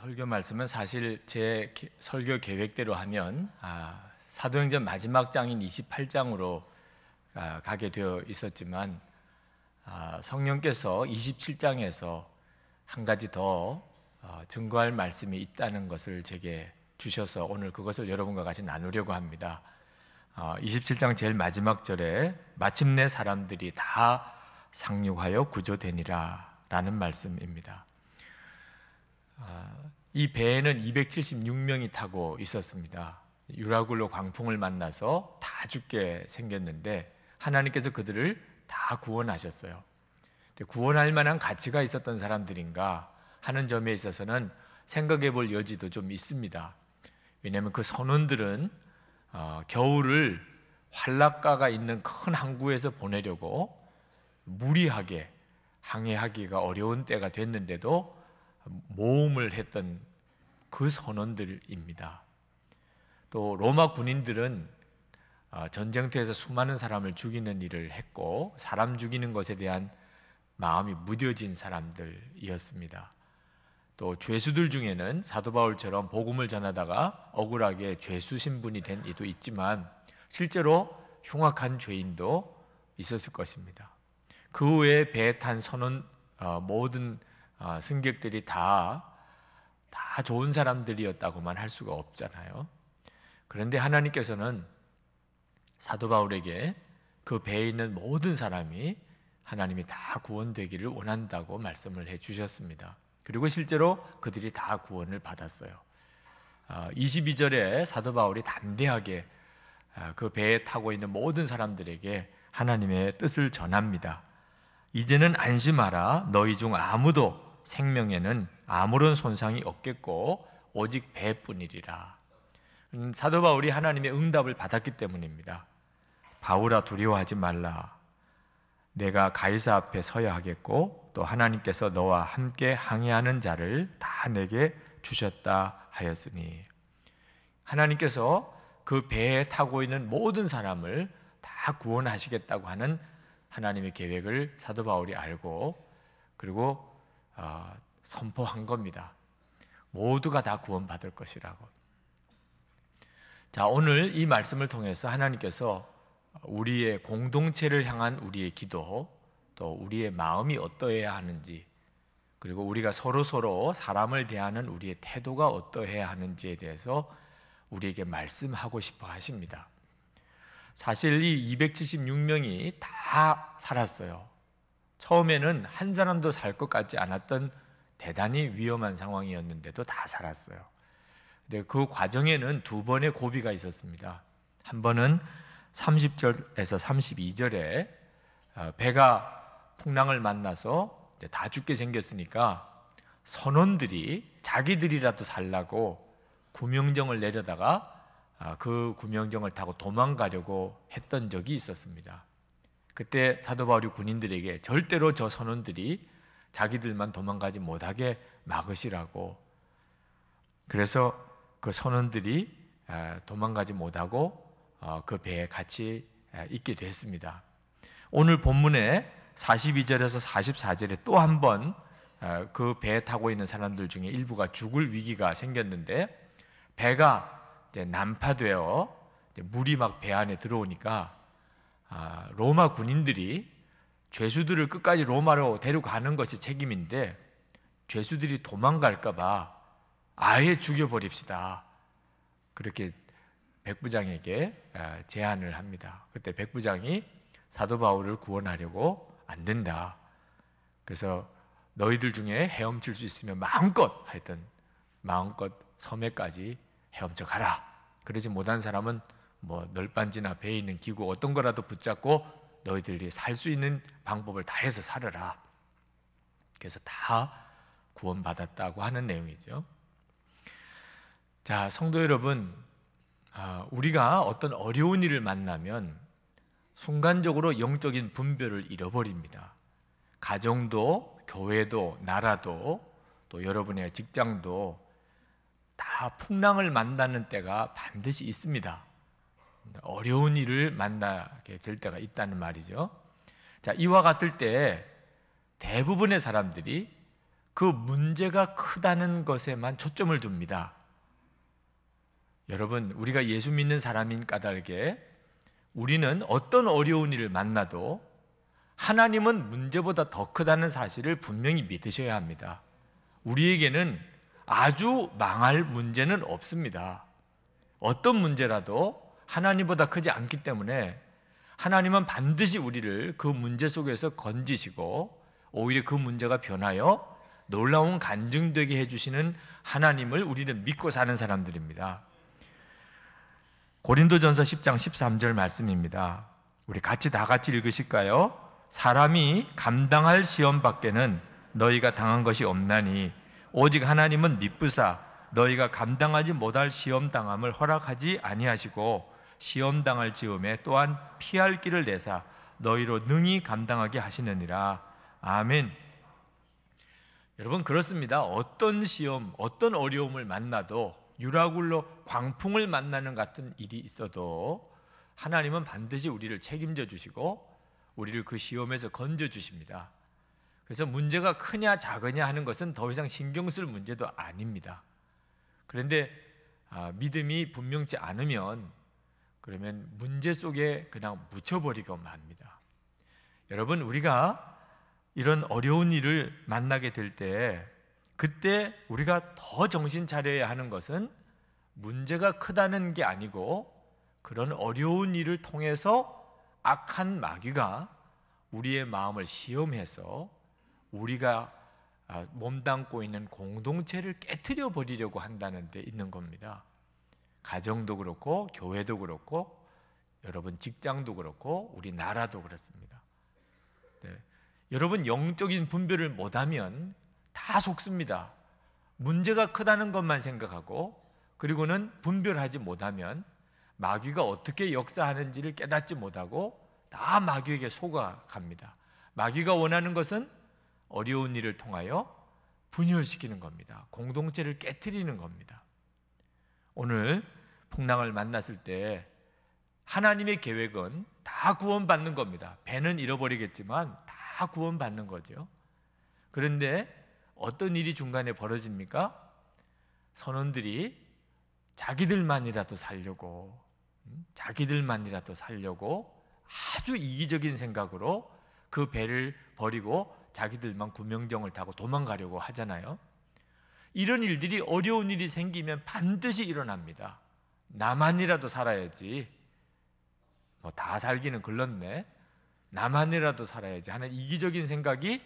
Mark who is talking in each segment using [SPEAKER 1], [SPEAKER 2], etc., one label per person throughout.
[SPEAKER 1] 설교 말씀은 사실 제 설교 계획대로 하면 아, 사도행전 마지막 장인 28장으로 아, 가게 되어 있었지만 아, 성령께서 27장에서 한 가지 더 어, 증거할 말씀이 있다는 것을 제게 주셔서 오늘 그것을 여러분과 같이 나누려고 합니다. 어, 27장 제일 마지막 절에 마침내 사람들이 다 상륙하여 구조되니라 라는 말씀입니다. 이 배에는 276명이 타고 있었습니다. 유라굴로 광풍을 만나서 다 죽게 생겼는데 하나님께서 그들을 다 구원하셨어요. 구원할 만한 가치가 있었던 사람들인가 하는 점에 있어서는 생각해 볼 여지도 좀 있습니다. 왜냐하면 그 선원들은 어, 겨울을 활락가가 있는 큰 항구에서 보내려고 무리하게 항해하기가 어려운 때가 됐는데도 모험을 했던 그 선원들입니다. 또 로마 군인들은 아, 전쟁터에서 수많은 사람을 죽이는 일을 했고 사람 죽이는 것에 대한 마음이 무뎌진 사람들이었습니다. 또 죄수들 중에는 사도 바울처럼 복음을 전하다가 억울하게 죄수 신분이 된 이도 있지만 실제로 흉악한 죄인도 있었을 것입니다. 그 후에 배탄 선원 어, 모든 아, 승객들이 다, 다 좋은 사람들이었다고만 할 수가 없잖아요. 그런데 하나님께서는 사도 바울에게 그 배에 있는 모든 사람이 하나님이 다 구원되기를 원한다고 말씀을 해 주셨습니다. 그리고 실제로 그들이 다 구원을 받았어요. 22절에 아, 사도 바울이 담대하게 아, 그 배에 타고 있는 모든 사람들에게 하나님의 뜻을 전합니다. 이제는 안심하라. 너희 중 아무도 생명에는 아무런 손상이 없겠고 오직 배뿐이리라. 음, 사도 바울이 하나님의 응답을 받았기 때문입니다. 바울아 두려워하지 말라. 내가 가이사 앞에 서야 하겠고 또 하나님께서 너와 함께 항해하는 자를 다 내게 주셨다 하였으니 하나님께서 그 배에 타고 있는 모든 사람을 다 구원하시겠다고 하는 하나님의 계획을 사도 바울이 알고 그리고 어, 선포한 겁니다. 모두가 다 구원받을 것이라고. 자, 오늘 이 말씀을 통해서 하나님께서 우리의 공동체를 향한 우리의 기도, 또 우리의 마음이 어떠해야 하는지, 그리고 우리가 서로서로 사람을 대하는 우리의 태도가 어떠해야 하는지에 대해서 우리에게 말씀하고 싶어 하십니다. 사실 이 276명이 다 살았어요. 처음에는 한 사람도 살 것 같지 않았던 대단히 위험한 상황이었는데도 다 살았어요. 근데 그 과정에는 두 번의 고비가 있었습니다. 한 번은 30절에서 32절에 어, 배가 풍랑을 만나서 다 죽게 생겼으니까 선원들이 자기들이라도 살라고 구명정을 내려다가 아, 그 구명정을 타고 도망가려고 했던 적이 있었습니다. 그때 사도 바울이 군인들에게 절대로 저 선원들이 자기들만 도망가지 못하게 막으시라고 그래서 그 선원들이 아, 도망가지 못하고 어, 그 배에 같이 아, 있게 됐습니다. 오늘 본문에 42절에서 44절에 또 한 번그 아, 배에 타고 있는 사람들 중에 일부가 죽을 위기가 생겼는데 배가 이제 난파되어 물이 막 배 안에 들어오니까 아, 로마 군인들이 죄수들을 끝까지 로마로 데려가는 것이 책임인데 죄수들이 도망갈까봐 아예 죽여버립시다. 그렇게 백부장에게 아, 제안을 합니다. 그때 백부장이 사도 바울을 구원하려고 안 된다. 그래서 너희들 중에 헤엄칠 수 있으면 마음껏 하여튼 마음껏 섬에까지 헤엄쳐 가라. 그러지 못한 사람은 뭐 널빤지나 배에 있는 기구 어떤 거라도 붙잡고 너희들이 살 수 있는 방법을 다해서 살아라. 그래서 다 구원받았다고 하는 내용이죠. 자, 성도 여러분, 아, 우리가 어떤 어려운 일을 만나면 순간적으로 영적인 분별을 잃어버립니다. 가정도, 교회도, 나라도, 또 여러분의 직장도 다 풍랑을 만나는 때가 반드시 있습니다. 어려운 일을 만나게 될 때가 있다는 말이죠. 자, 이와 같을 때 대부분의 사람들이 그 문제가 크다는 것에만 초점을 둡니다. 여러분, 우리가 예수 믿는 사람인 까닭에 우리는 어떤 어려운 일을 만나도 하나님은 문제보다 더 크다는 사실을 분명히 믿으셔야 합니다. 우리에게는 아주 망할 문제는 없습니다. 어떤 문제라도 하나님보다 크지 않기 때문에 하나님은 반드시 우리를 그 문제 속에서 건지시고 오히려 그 문제가 변하여 놀라운 간증되게 해주시는 하나님을 우리는 믿고 사는 사람들입니다. 고린도전서 10장 13절 말씀입니다. 우리 같이 다 같이 읽으실까요? 사람이 감당할 시험 밖에는 너희가 당한 것이 없나니 오직 하나님은 미쁘사 너희가 감당하지 못할 시험 당함을 허락하지 아니하시고 시험당할 즈음에 또한 피할 길을 내사 너희로 능히 감당하게 하시느니라 아멘. 여러분 그렇습니다. 어떤 시험, 어떤 어려움을 만나도 유라굴로 광풍을 만나는 같은 일이 있어도 하나님은 반드시 우리를 책임져 주시고 우리를 그 시험에서 건져 주십니다. 그래서 문제가 크냐 작으냐 하는 것은 더 이상 신경 쓸 문제도 아닙니다. 그런데 아, 믿음이 분명치 않으면 그러면 문제 속에 그냥 묻혀버리고 맙니다. 여러분, 우리가 이런 어려운 일을 만나게 될 때, 그때 우리가 더 정신 차려야 하는 것은 문제가 크다는 게 아니고, 그런 어려운 일을 통해서 악한 마귀가 우리의 마음을 시험해서 우리가 아, 몸담고 있는 공동체를 깨뜨려 버리려고 한다는 데 있는 겁니다. 가정도 그렇고 교회도 그렇고 여러분 직장도 그렇고 우리 나라도 그렇습니다. 네. 여러분 영적인 분별을 못하면 다 속습니다. 문제가 크다는 것만 생각하고 그리고는 분별하지 못하면 마귀가 어떻게 역사하는지를 깨닫지 못하고 다 마귀에게 속아 갑니다. 마귀가 원하는 것은 어려운 일을 통하여 분열시키는 겁니다. 공동체를 깨뜨리는 겁니다. 오늘 풍랑을 만났을 때 하나님의 계획은 다 구원받는 겁니다. 배는 잃어버리겠지만 다 구원받는 거죠. 그런데 어떤 일이 중간에 벌어집니까? 선원들이 자기들만이라도 살려고 음, 자기들만이라도 살려고 아주 이기적인 생각으로 그 배를 버리고 자기들만 구명정을 타고 도망가려고 하잖아요. 이런 일들이 어려운 일이 생기면 반드시 일어납니다. 나만이라도 살아야지. 뭐다 살기는 글렀네. 나만이라도 살아야지 하는 이기적인 생각이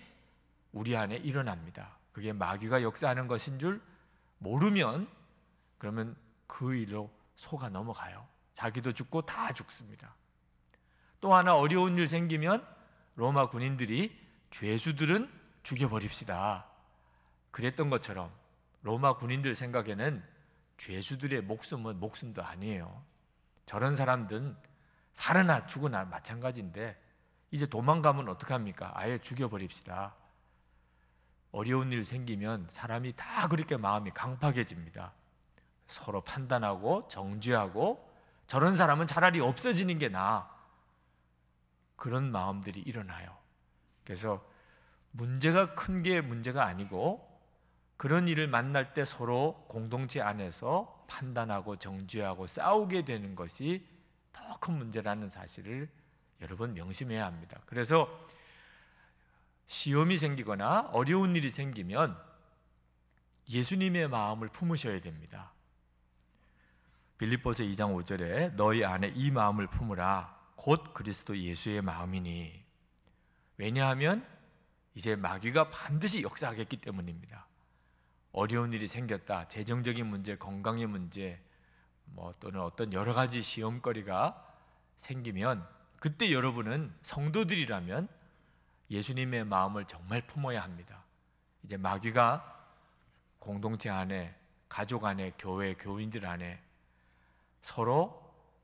[SPEAKER 1] 우리 안에 일어납니다. 그게 마귀가 역사하는 것인 줄 모르면 그러면 그 일로 속아 넘어가요. 자기도 죽고 다 죽습니다. 또 하나 어려운 일 생기면 로마 군인들이 죄수들은 죽여버립시다. 그랬던 것처럼 로마 군인들 생각에는 죄수들의 목숨은 목숨도 아니에요. 저런 사람들은 살아나 죽으나 마찬가지인데 이제 도망가면 어떡합니까? 아예 죽여버립시다. 어려운 일 생기면 사람이 다 그렇게 마음이 강팍해집니다. 서로 판단하고 정죄하고 저런 사람은 차라리 없어지는 게 나아. 그런 마음들이 일어나요. 그래서 문제가 큰 게 문제가 아니고 그런 일을 만날 때 서로 공동체 안에서 판단하고 정죄하고 싸우게 되는 것이 더 큰 문제라는 사실을 여러 분 명심해야 합니다. 그래서 시험이 생기거나 어려운 일이 생기면 예수님의 마음을 품으셔야 됩니다. 빌립보서 2장 5절에 너희 안에 이 마음을 품으라 곧 그리스도 예수의 마음이니 왜냐하면 이제 마귀가 반드시 역사하겠기 때문입니다. 어려운 일이 생겼다. 재정적인 문제, 건강의 문제, 뭐 또는 어떤 여러 가지 시험거리가 생기면 그때 여러분은 성도들이라면 예수님의 마음을 정말 품어야 합니다. 이제 마귀가 공동체 안에, 가족 안에, 교회, 교인들 안에 서로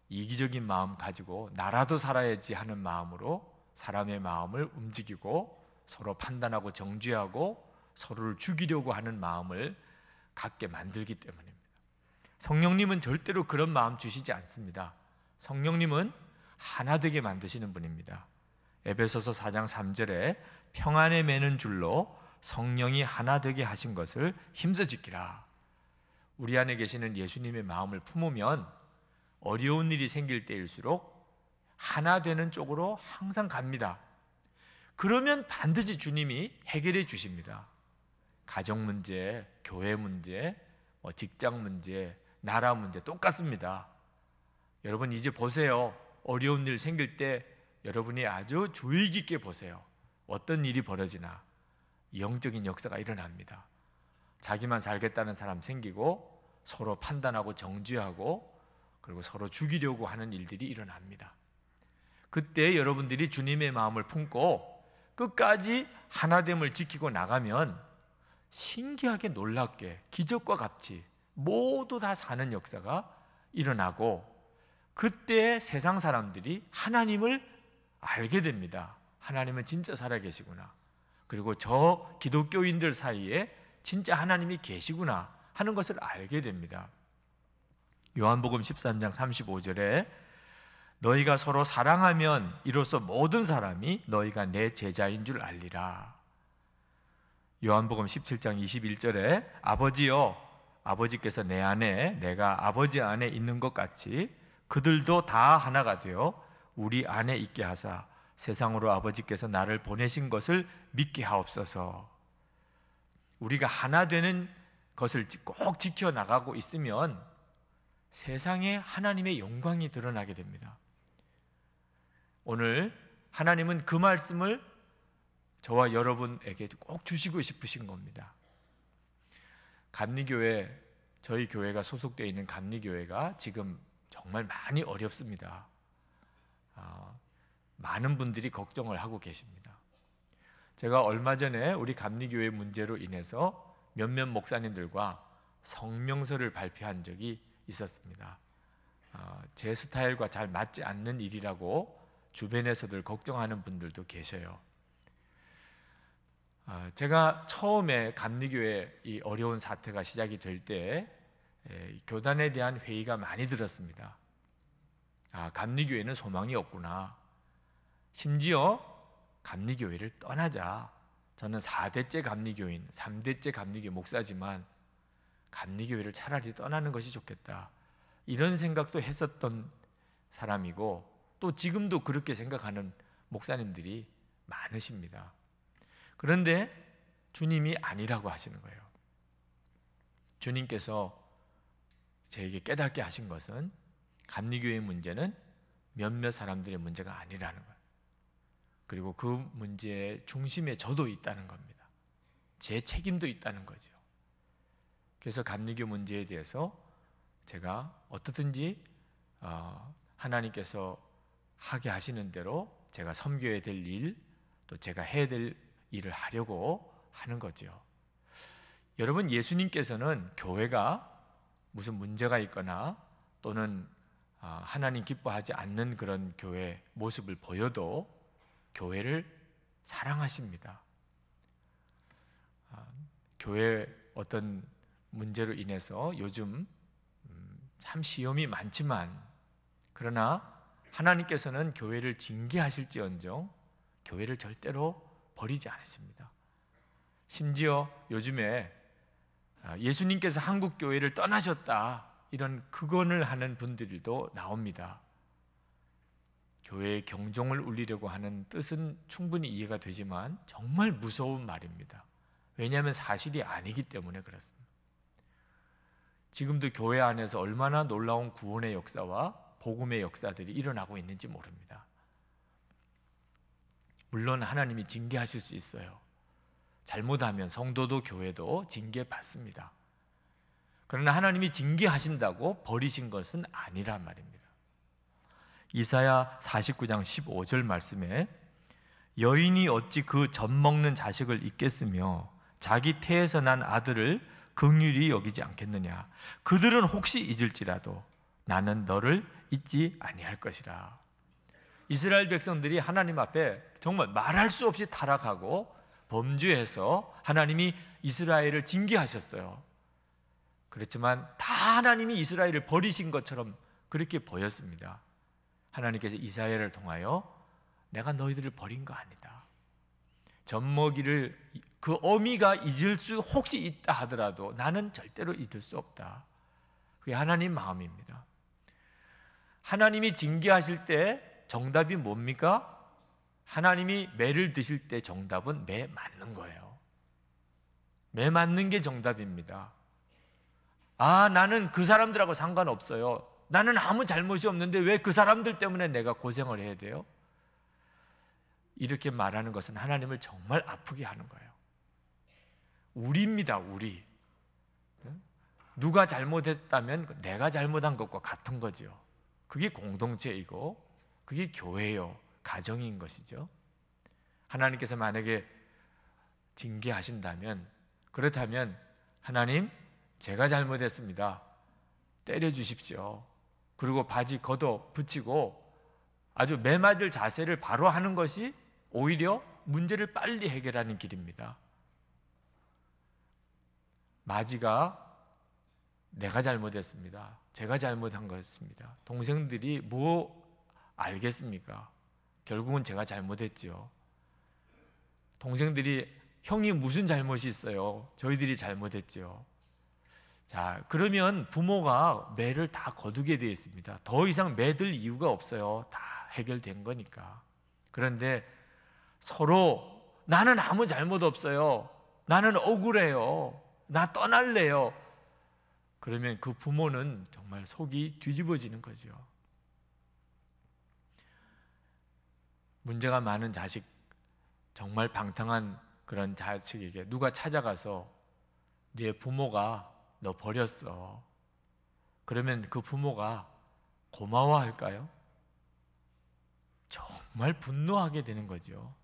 [SPEAKER 1] 이기적인 마음 가지고 나라도 살아야지 하는 마음으로 사람의 마음을 움직이고 서로 판단하고 정죄하고 서로를 죽이려고 하는 마음을 갖게 만들기 때문입니다. 성령님은 절대로 그런 마음 주시지 않습니다. 성령님은 하나 되게 만드시는 분입니다. 에베소서 4장 3절에 평안에 매는 줄로 성령이 하나 되게 하신 것을 힘써 지키라. 우리 안에 계시는 예수님의 마음을 품으면 어려운 일이 생길 때일수록 하나 되는 쪽으로 항상 갑니다. 그러면 반드시 주님이 해결해 주십니다. 가정 문제, 교회 문제, 뭐 직장 문제, 나라 문제 똑같습니다. 여러분 이제 보세요. 어려운 일 생길 때 여러분이 아주 주의 깊게 보세요. 어떤 일이 벌어지나 영적인 역사가 일어납니다. 자기만 살겠다는 사람 생기고 서로 판단하고 정죄하고 그리고 서로 죽이려고 하는 일들이 일어납니다. 그때 여러분들이 주님의 마음을 품고 끝까지 하나됨을 지키고 나가면 신기하게 놀랍게 기적과 같이 모두 다 사는 역사가 일어나고 그때 세상 사람들이 하나님을 알게 됩니다. 하나님은 진짜 살아계시구나. 그리고 저 기독교인들 사이에 진짜 하나님이 계시구나 하는 것을 알게 됩니다. 요한복음 13장 35절에 너희가 서로 사랑하면 이로써 모든 사람이 너희가 내 제자인 줄 알리라. 요한복음 17장 21절에 아버지요 아버지께서 내 안에 내가 아버지 안에 있는 것 같이 그들도 다 하나가 되어 우리 안에 있게 하사 세상으로 아버지께서 나를 보내신 것을 믿게 하옵소서. 우리가 하나 되는 것을 꼭 지켜 나가고 있으면 세상에 하나님의 영광이 드러나게 됩니다. 오늘 하나님은 그 말씀을 저와 여러분에게 꼭 주시고 싶으신 겁니다. 감리교회 저희 교회가 소속되어 있는 감리교회가 지금 정말 많이 어렵습니다. 아, 많은 분들이 걱정을 하고 계십니다. 제가 얼마 전에 우리 감리교회 문제로 인해서 몇몇 목사님들과 성명서를 발표한 적이 있었습니다. 아, 제 스타일과 잘 맞지 않는 일이라고 주변에서들 걱정하는 분들도 계셔요. 아, 제가 처음에 감리교회 이 어려운 사태가 시작이 될때 예, 교단에 대한 회의가 많이 들었습니다. 아, 감리교회는 소망이 없구나. 심지어 감리교회를 떠나자. 저는 4대째 감리교인, 3대째 감리교 목사지만 감리교회를 차라리 떠나는 것이 좋겠다. 이런 생각도 했었던 사람이고 또 지금도 그렇게 생각하는 목사님들이 많으십니다. 그런데 주님이 아니라고 하시는 거예요. 주님께서 저에게 깨닫게 하신 것은 감리교의 문제는 몇몇 사람들의 문제가 아니라는 거예요. 그리고 그 문제의 중심에 저도 있다는 겁니다. 제 책임도 있다는 거죠. 그래서 감리교 문제에 대해서 제가 어떻든지 어, 하나님께서 하게 하시는 대로 제가 섬겨야 될 일, 또 제가 해야 될 일을 하려고 하는 거지요. 여러분 예수님께서는 교회가 무슨 문제가 있거나 또는 아, 하나님 기뻐하지 않는 그런 교회 모습을 보여도 교회를 사랑하십니다. 아, 교회 어떤 문제로 인해서 요즘 음, 참 시험이 많지만 그러나 하나님께서는 교회를 징계하실지언정 교회를 절대로 버리지 않았습니다. 심지어 요즘에 아, 예수님께서 한국 교회를 떠나셨다 이런 극언을 하는 분들도 나옵니다. 교회의 경종을 울리려고 하는 뜻은 충분히 이해가 되지만 정말 무서운 말입니다. 왜냐하면 사실이 아니기 때문에 그렇습니다. 지금도 교회 안에서 얼마나 놀라운 구원의 역사와 복음의 역사들이 일어나고 있는지 모릅니다. 물론 하나님이 징계하실 수 있어요. 잘못하면 성도도 교회도 징계받습니다. 그러나 하나님이 징계하신다고 버리신 것은 아니란 말입니다. 이사야 49장 15절 말씀에 여인이 어찌 그 젖 먹는 자식을 잊겠으며 자기 태에서 난 아들을 긍휼히 여기지 않겠느냐 그들은 혹시 잊을지라도 나는 너를 잊지 아니할 것이라 이스라엘 백성들이 하나님 앞에 정말 말할 수 없이 타락하고 범죄해서 하나님이 이스라엘을 징계하셨어요. 그렇지만 다 하나님이 이스라엘을 버리신 것처럼 그렇게 보였습니다. 하나님께서 이사야를 통하여 내가 너희들을 버린 거 아니다. 젖먹이를 그 어미가 잊을 수 혹시 있다 하더라도 나는 절대로 잊을 수 없다. 그게 하나님 마음입니다. 하나님이 징계하실 때 정답이 뭡니까? 하나님이 매를 드실 때 정답은 매 맞는 거예요. 매 맞는 게 정답입니다. 아, 나는 그 사람들하고 상관없어요. 나는 아무 잘못이 없는데 왜 그 사람들 때문에 내가 고생을 해야 돼요? 이렇게 말하는 것은 하나님을 정말 아프게 하는 거예요. 우리입니다, 우리. 누가 잘못했다면 내가 잘못한 것과 같은 거지 그게 공동체이고 그게 교회요. 가정인 것이죠. 하나님께서 만약에 징계하신다면 그렇다면 하나님 제가 잘못했습니다. 때려 주십시오. 그리고 바지 걷어 붙이고 아주 매맞을 자세를 바로 하는 것이 오히려 문제를 빨리 해결하는 길입니다. 마지가 내가 잘못했습니다. 제가 잘못한 것입니다. 동생들이 뭐 알겠습니까? 결국은 제가 잘못했지요. 동생들이 형이 무슨 잘못이 있어요? 저희들이 잘못했지 자, 그러면 부모가 매를 다 거두게 되어 있습니다. 더 이상 매들 이유가 없어요. 다 해결된 거니까. 그런데 서로 나는 아무 잘못 없어요. 나는 억울해요. 나 떠날래요. 그러면 그 부모는 정말 속이 뒤집어지는 거죠. 문제가 많은 자식, 정말 방탕한 그런 자식에게 누가 찾아가서 네 부모가 너 버렸어. 그러면 그 부모가 고마워할까요? 정말 분노하게 되는 거죠.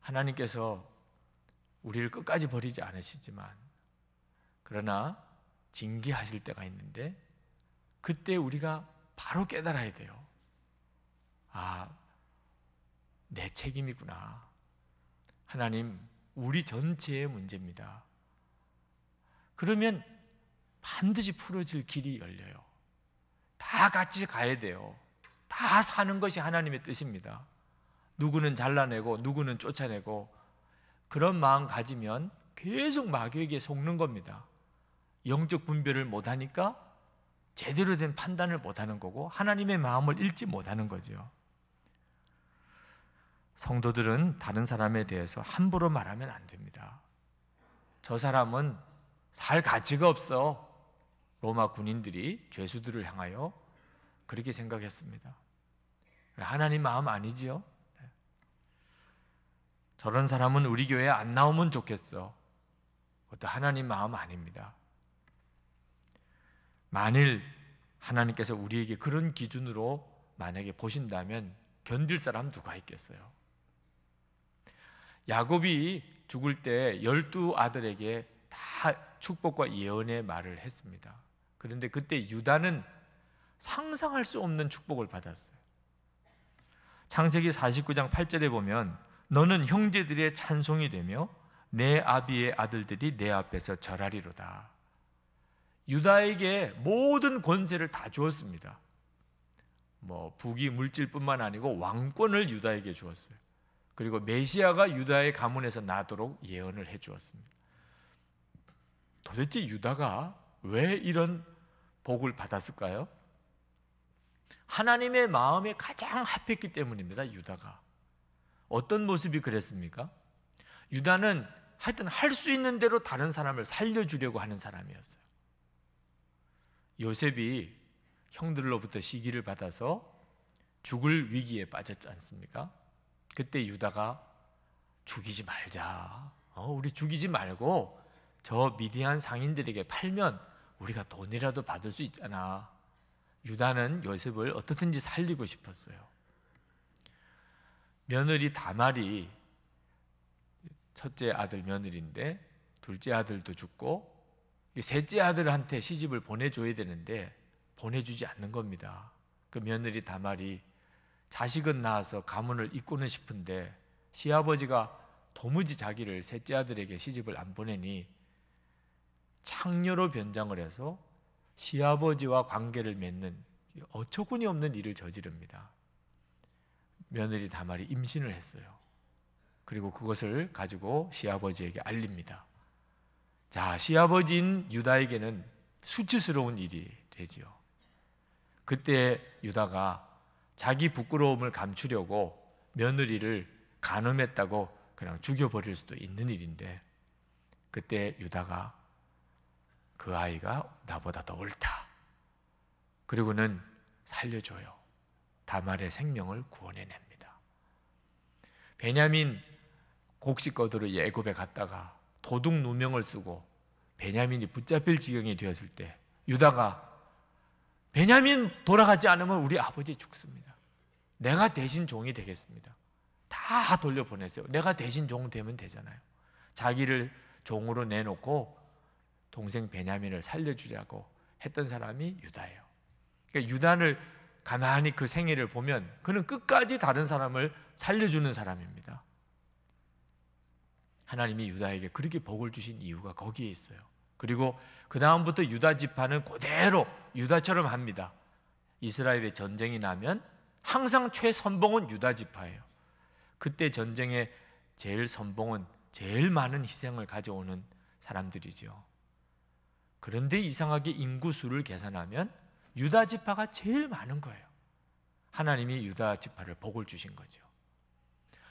[SPEAKER 1] 하나님께서 우리를 끝까지 버리지 않으시지만, 그러나 징계하실 때가 있는데, 그때 우리가 바로 깨달아야 돼요. 아, 내 책임이구나. 하나님, 우리 전체의 문제입니다. 그러면 반드시 풀어질 길이 열려요. 다 같이 가야 돼요. 다 사는 것이 하나님의 뜻입니다. 누구는 잘라내고, 누구는 쫓아내고, 그런 마음 가지면 계속 마귀에게 속는 겁니다. 영적 분별을 못하니까 제대로 된 판단을 못하는 거고, 하나님의 마음을 읽지 못하는 거죠. 성도들은 다른 사람에 대해서 함부로 말하면 안 됩니다. 저 사람은 살 가치가 없어. 로마 군인들이 죄수들을 향하여 그렇게 생각했습니다. 하나님 마음 아니지요? 저런 사람은 우리 교회에 안 나오면 좋겠어. 그것도 하나님 마음 아닙니다. 만일 하나님께서 우리에게 그런 기준으로 만약에 보신다면 견딜 사람 누가 있겠어요? 야곱이 죽을 때 열두 아들에게 다 축복과 예언의 말을 했습니다. 그런데 그때 유다는 상상할 수 없는 축복을 받았어요. 창세기 49장 8절에 보면 너는 형제들의 찬송이 되며 내 아비의 아들들이 내 앞에서 절하리로다. 유다에게 모든 권세를 다 주었습니다. 뭐 부귀 물질뿐만 아니고 왕권을 유다에게 주었어요. 그리고 메시아가 유다의 가문에서 나도록 예언을 해 주었습니다. 도대체 유다가 왜 이런 복을 받았을까요? 하나님의 마음에 가장 합했기 때문입니다. 유다가 어떤 모습이 그랬습니까? 유다는 하여튼 할 수 있는 대로 다른 사람을 살려주려고 하는 사람이었어요. 요셉이 형들로부터 시기를 받아서 죽을 위기에 빠졌지 않습니까? 그때 유다가 죽이지 말자. 어, 우리 죽이지 말고 저 미디안 상인들에게 팔면 우리가 돈이라도 받을 수 있잖아. 유다는 요셉을 어떻든지 살리고 싶었어요. 며느리 다말이 첫째 아들 며느리인데 둘째 아들도 죽고 셋째 아들한테 시집을 보내줘야 되는데 보내주지 않는 겁니다. 그 며느리 다말이 자식은 낳아서 가문을 이꾸는 싶은데 시아버지가 도무지 자기를 셋째 아들에게 시집을 안 보내니 창녀로 변장을 해서 시아버지와 관계를 맺는 어처구니 없는 일을 저지릅니다. 며느리 다말이 임신을 했어요. 그리고 그것을 가지고 시아버지에게 알립니다. 자, 시아버지인 유다에게는 수치스러운 일이 되지요. 그때 유다가 자기 부끄러움을 감추려고 며느리를 간음했다고 그냥 죽여버릴 수도 있는 일인데 그때 유다가 그 아이가 나보다 더 옳다. 그리고는 살려줘요. 다말의 생명을 구원해냅니다. 베냐민 곡식거으로 예굽에 갔다가 도둑 누명을 쓰고 베냐민이 붙잡힐 지경이 되었을 때 유다가 베냐민 돌아가지 않으면 우리 아버지 죽습니다. 내가 대신 종이 되겠습니다. 다 돌려보내세요. 내가 대신 종 되면 되잖아요. 자기를 종으로 내놓고 동생 베냐민을 살려주자고 했던 사람이 유다예요. 그러니까 유다를 가만히 그 생애를 보면 그는 끝까지 다른 사람을 살려주는 사람입니다. 하나님이 유다에게 그렇게 복을 주신 이유가 거기에 있어요. 그리고 그 다음부터 유다 지파는 그대로 유다처럼 합니다. 이스라엘의 전쟁이 나면 항상 최선봉은 유다 지파예요. 그때 전쟁에 제일 선봉은 제일 많은 희생을 가져오는 사람들이죠. 그런데 이상하게 인구수를 계산하면 유다 지파가 제일 많은 거예요. 하나님이 유다 지파를 복을 주신 거죠.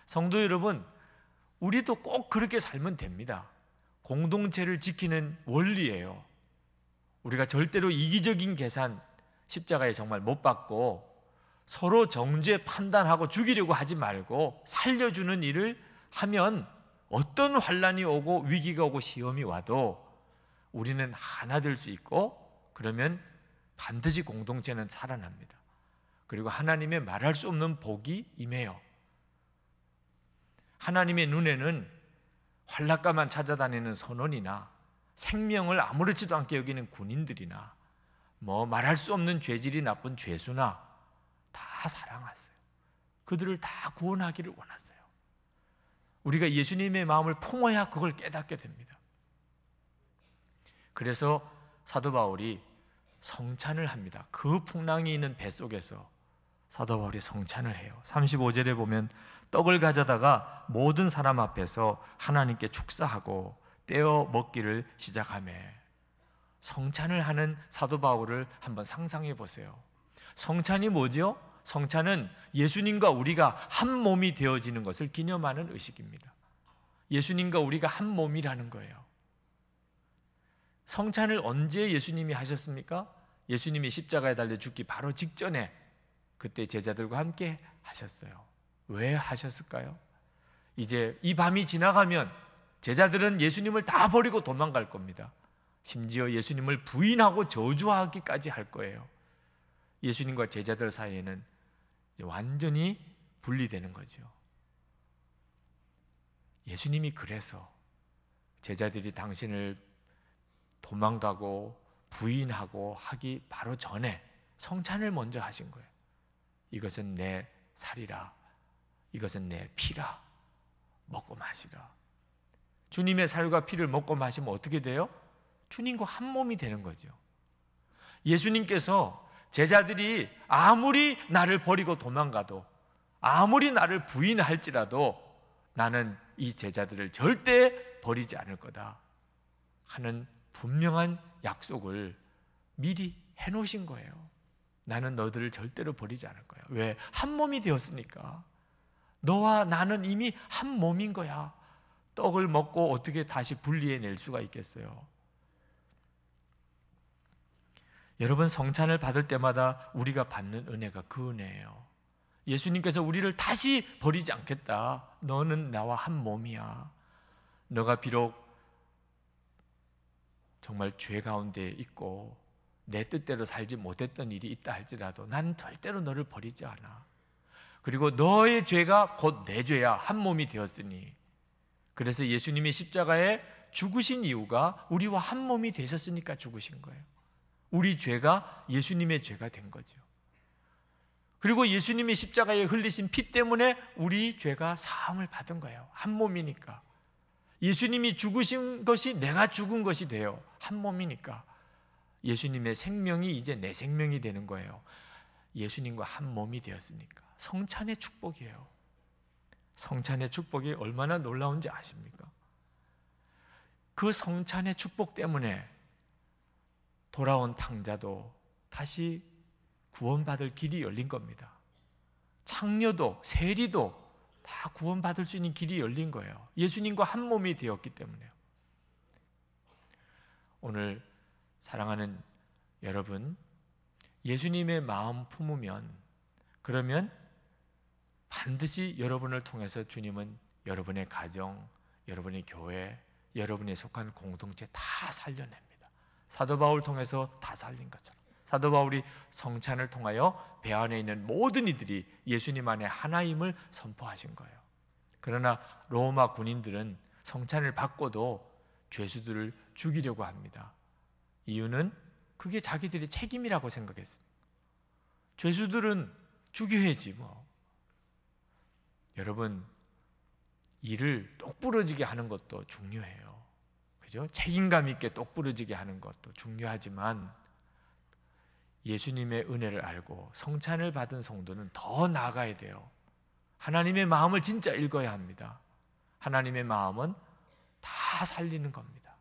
[SPEAKER 1] 성도 여러분, 우리도 꼭 그렇게 살면 됩니다. 공동체를 지키는 원리예요. 우리가 절대로 이기적인 계산 십자가에 정말 못 받고 서로 정죄 판단하고 죽이려고 하지 말고 살려주는 일을 하면 어떤 환란이 오고 위기가 오고 시험이 와도 우리는 하나 될 수 있고 그러면 반드시 공동체는 살아납니다. 그리고 하나님의 말할 수 없는 복이 임해요. 하나님의 눈에는 환락가만 찾아다니는 선원이나 생명을 아무렇지도 않게 여기는 군인들이나 뭐 말할 수 없는 죄질이 나쁜 죄수나 다 사랑하세요. 그들을 다 구원하기를 원하세요. 우리가 예수님의 마음을 품어야 그걸 깨닫게 됩니다. 그래서 사도 바울이 성찬을 합니다. 그 풍랑이 있는 배 속에서 사도 바울이 성찬을 해요. 35절에 보면 떡을 가져다가 모든 사람 앞에서 하나님께 축사하고 떼어 먹기를 시작하며 성찬을 하는 사도 바울을 한번 상상해 보세요. 성찬이 뭐죠 성찬은 예수님과 우리가 한 몸이 되어지는 것을 기념하는 의식입니다. 예수님과 우리가 한 몸이라는 거예요. 성찬을 언제 예수님이 하셨습니까? 예수님이 십자가에 달려 죽기 바로 직전에 그때 제자들과 함께 하셨어요. 왜 하셨을까요? 이제 이 밤이 지나가면 제자들은 예수님을 다 버리고 도망갈 겁니다. 심지어 예수님을 부인하고 저주하기까지 할 거예요. 예수님과 제자들 사이에는 완전히 분리되는 거죠. 예수님이 그래서 제자들이 당신을 도망가고 부인하고 하기 바로 전에 성찬을 먼저 하신 거예요. 이것은 내 살이라. 이것은 내 피라. 먹고 마시라. 주님의 살과 피를 먹고 마시면 어떻게 돼요? 주님과 한 몸이 되는 거죠. 예수님께서 제자들이 아무리 나를 버리고 도망가도 아무리 나를 부인할지라도 나는 이 제자들을 절대 버리지 않을 거다 하는 분명한 약속을 미리 해 놓으신 거예요. 나는 너들을 절대로 버리지 않을 거야. 왜? 한 몸이 되었으니까. 너와 나는 이미 한 몸인 거야. 떡을 먹고 어떻게 다시 분리해 낼 수가 있겠어요. 여러분 성찬을 받을 때마다 우리가 받는 은혜가 그 은혜예요. 예수님께서 우리를 다시 버리지 않겠다. 너는 나와 한 몸이야. 너가 비록 정말 죄 가운데 있고 내 뜻대로 살지 못했던 일이 있다 할지라도 난 절대로 너를 버리지 않아. 그리고 너의 죄가 곧 내 죄야. 한 몸이 되었으니. 그래서 예수님이 십자가에 죽으신 이유가 우리와 한 몸이 되셨으니까 죽으신 거예요. 우리 죄가 예수님의 죄가 된 거죠. 그리고 예수님이 십자가에 흘리신 피 때문에 우리 죄가 사함을 받은 거예요. 한 몸이니까. 예수님이 죽으신 것이 내가 죽은 것이 돼요. 한 몸이니까. 예수님의 생명이 이제 내 생명이 되는 거예요. 예수님과 한 몸이 되었으니까. 성찬의 축복이에요. 성찬의 축복이 얼마나 놀라운지 아십니까? 그 성찬의 축복 때문에 돌아온 탕자도 다시 구원받을 길이 열린 겁니다. 창녀도 세리도 다 구원받을 수 있는 길이 열린 거예요. 예수님과 한 몸이 되었기 때문에요. 오늘 사랑하는 여러분, 예수님의 마음 품으면 그러면 반드시 여러분을 통해서 주님은 여러분의 가정, 여러분의 교회, 여러분이 속한 공동체 다 살려냅니다. 사도 바울 통해서 다 살린 것처럼 사도 바울이 성찬을 통하여 배 안에 있는 모든 이들이 예수님 안에 하나임을 선포하신 거예요. 그러나 로마 군인들은 성찬을 받고도 죄수들을 죽이려고 합니다. 이유는 그게 자기들의 책임이라고 생각했어요. 죄수들은 죽여야지 뭐. 여러분, 일을 똑부러지게 하는 것도 중요해요. 그죠? 책임감 있게 똑부러지게 하는 것도 중요하지만 예수님의 은혜를 알고 성찬을 받은 성도는 더 나아가야 돼요. 하나님의 마음을 진짜 읽어야 합니다. 하나님의 마음은 다 살리는 겁니다.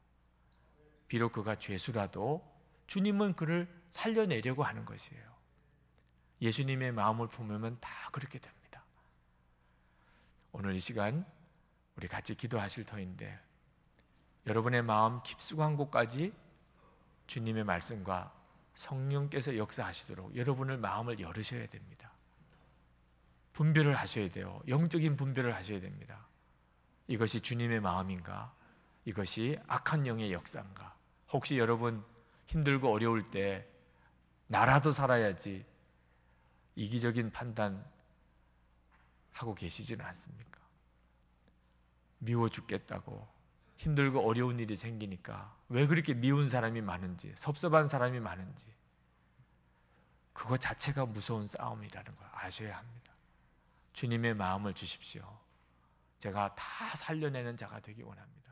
[SPEAKER 1] 비록 그가 죄수라도 주님은 그를 살려내려고 하는 것이에요. 예수님의 마음을 품으면 다 그렇게 됩니다. 오늘 이 시간 우리 같이 기도하실 터인데 여러분의 마음 깊숙한 곳까지 주님의 말씀과 성령께서 역사하시도록 여러분을 마음을 열으셔야 됩니다. 분별을 하셔야 돼요. 영적인 분별을 하셔야 됩니다. 이것이 주님의 마음인가? 이것이 악한 영의 역사인가? 혹시 여러분 힘들고 어려울 때 나라도 살아야지 이기적인 판단 하고 계시지는 않습니까? 미워 죽겠다고 힘들고 어려운 일이 생기니까 왜 그렇게 미운 사람이 많은지 섭섭한 사람이 많은지 그거 자체가 무서운 싸움이라는 걸 아셔야 합니다. 주님의 마음을 주십시오. 제가 다 살려내는 자가 되기 원합니다.